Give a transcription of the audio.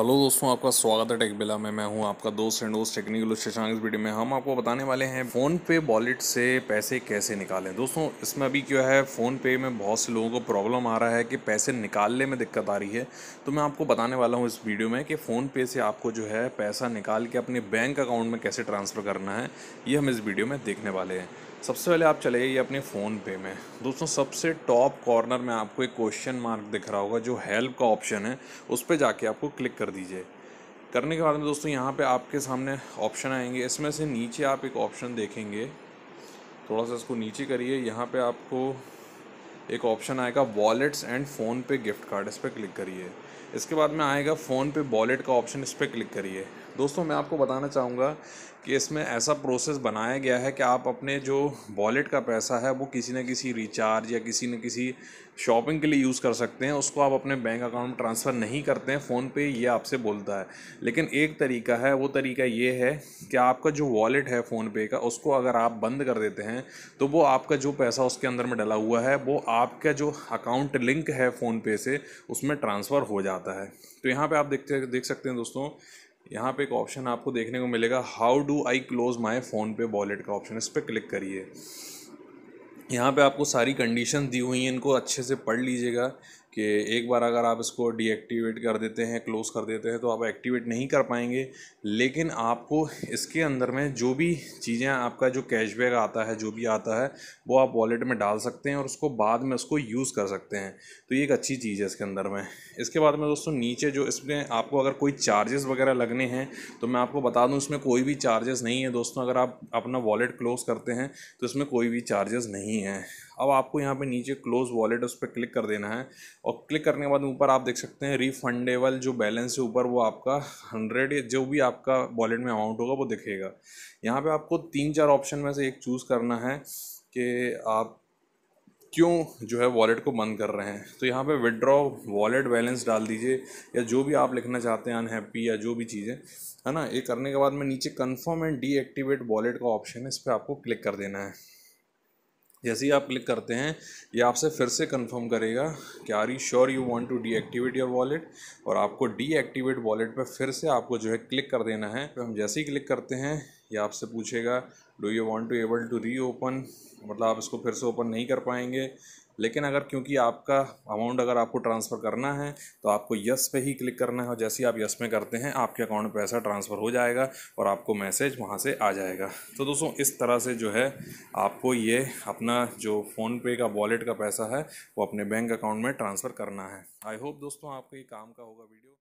hello दोस्तों आपका स्वागत है टेक बिला में मैं हूं आपका दोस्त एंड दोस्त टेक्निकल शशांक इस वीडियो में हम आपको बताने वाले हैं फ़ोन पे वॉलेट से पैसे कैसे निकालें दोस्तों इसमें अभी क्या है फ़ोन पे में बहुत से लोगों को प्रॉब्लम आ रहा है कि पैसे निकालने में दिक्कत आ रही है तो मैं आपको बताने वाला हूँ इस वीडियो में कि फ़ोन पे से आपको जो है पैसा निकाल के अपने बैंक अकाउंट में कैसे ट्रांसफ़र करना है ये हम इस वीडियो में देखने वाले हैं सबसे पहले आप चले जाइए अपने फ़ोन पे में दोस्तों सबसे टॉप कॉर्नर में आपको एक क्वेश्चन मार्क दिख रहा होगा जो हेल्प का ऑप्शन है उस पर जाके आपको क्लिक कर दीजिए करने के बाद में दोस्तों यहाँ पे आपके सामने ऑप्शन आएंगे इसमें से नीचे आप एक ऑप्शन देखेंगे थोड़ा सा इसको नीचे करिए यहाँ पे आपको एक ऑप्शन आएगा wallets and PhonePe gift card इस पर क्लिक करिए इसके बाद में आएगा फ़ोन पे वॉलेट का ऑप्शन इस पर क्लिक करिए दोस्तों मैं आपको बताना चाहूँगा कि इसमें ऐसा प्रोसेस बनाया गया है कि आप अपने जो वॉलेट का पैसा है वो किसी न किसी रिचार्ज या किसी न किसी शॉपिंग के लिए यूज़ कर सकते हैं उसको आप अपने बैंक अकाउंट ट्रांसफ़र नहीं करते हैं फ़ोनपे ये आपसे बोलता है लेकिन एक तरीका है वो तरीका ये है कि आपका जो वॉलेट है फ़ोनपे का उसको अगर आप बंद कर देते हैं तो वो आपका जो पैसा उसके अंदर में डला हुआ है वो आपका जो अकाउंट लिंक है फ़ोनपे से उसमें ट्रांसफ़र हो जाता है तो यहाँ पर आप देखते देख सकते हैं दोस्तों यहाँ पे एक ऑप्शन आपको देखने को मिलेगा how do I close my PhonePe wallet का ऑप्शन इस पर क्लिक करिए यहाँ पे आपको सारी कंडीशन दी हुई हैं इनको अच्छे से पढ़ लीजिएगा कि एक बार अगर आप इसको डीएक्टिवेट कर देते हैं क्लोज़ कर देते हैं तो आप एक्टिवेट नहीं कर पाएंगे लेकिन आपको इसके अंदर में जो भी चीज़ें आपका जो कैशबैक आता है जो भी आता है वो आप वॉलेट में डाल सकते हैं और उसको बाद में उसको यूज़ कर सकते हैं तो ये एक अच्छी चीज़ है इसके अंदर में इसके बाद में दोस्तों नीचे जो इसमें आपको अगर कोई चार्जेस वगैरह लगने हैं तो मैं आपको बता दूँ इसमें कोई भी चार्जेस नहीं है दोस्तों अगर आप अपना वॉलेट क्लोज़ करते हैं तो इसमें कोई भी चार्जेस नहीं है अब आपको यहाँ पे नीचे क्लोज़ वॉलेट उस पर क्लिक कर देना है और क्लिक करने के बाद ऊपर आप देख सकते हैं रिफंडेबल जो बैलेंस है ऊपर वो आपका हंड्रेड जो भी आपका वॉलेट में अमाउंट होगा वो दिखेगा यहाँ पे आपको तीन चार ऑप्शन में से एक चूज़ करना है कि आप क्यों जो है वॉलेट को बंद कर रहे हैं तो यहाँ पे विड्रॉ वॉलेट बैलेंस डाल दीजिए या जो भी आप लिखना चाहते हैं अनहैप्पी या जो भी चीज़ें है ना ये करने के बाद में नीचे कन्फर्म एंड डीएक्टिवेट वॉलेट का ऑप्शन है इस पर आपको क्लिक कर देना है जैसे ही आप क्लिक करते हैं ये आपसे फिर से कंफर्म करेगा कि are you sure you want to deactivate your wallet और आपको डीएक्टिवेट वॉलेट पर फिर से आपको जो है क्लिक कर देना है तो हम जैसे ही क्लिक करते हैं ये आपसे पूछेगा do you want to able to reopen मतलब आप इसको फिर से ओपन नहीं कर पाएंगे लेकिन अगर क्योंकि आपका अमाउंट अगर आपको ट्रांसफ़र करना है तो आपको यस पे ही क्लिक करना है और जैसे ही आप यस में करते हैं आपके अकाउंट में पैसा ट्रांसफ़र हो जाएगा और आपको मैसेज वहाँ से आ जाएगा तो दोस्तों इस तरह से जो है आपको ये अपना जो फ़ोन पे का वॉलेट का पैसा है वो अपने बैंक अकाउंट में ट्रांसफ़र करना है आई होप दोस्तों आपको ये काम का होगा वीडियो